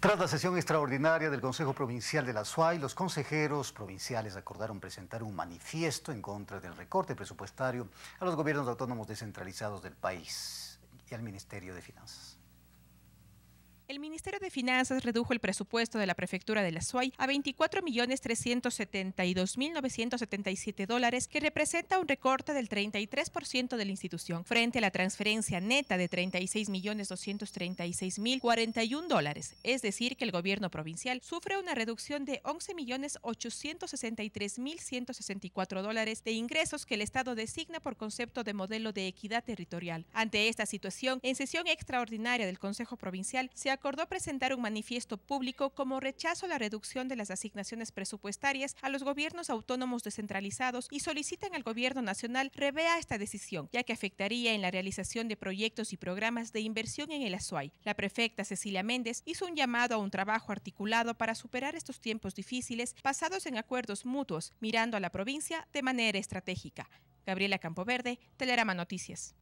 Tras la sesión extraordinaria del Consejo Provincial de la SUAI, los consejeros provinciales acordaron presentar un manifiesto en contra del recorte presupuestario a los gobiernos autónomos descentralizados del país y al Ministerio de Finanzas. El Ministerio de Finanzas redujo el presupuesto de la prefectura de la SUAY a 24.372.977 dólares, que representa un recorte del 33% de la institución, frente a la transferencia neta de 36.236.041 dólares. Es decir, que el gobierno provincial sufre una reducción de 11.863.164 dólares de ingresos que el Estado designa por concepto de modelo de equidad territorial. Ante esta situación, en sesión extraordinaria del Consejo Provincial se ha acordó presentar un manifiesto público como rechazo a la reducción de las asignaciones presupuestarias a los gobiernos autónomos descentralizados y solicitan al gobierno nacional revea esta decisión, ya que afectaría en la realización de proyectos y programas de inversión en el Azuay. La prefecta Cecilia Méndez hizo un llamado a un trabajo articulado para superar estos tiempos difíciles basados en acuerdos mutuos, mirando a la provincia de manera estratégica. Gabriela Campoverde, Telerama Noticias.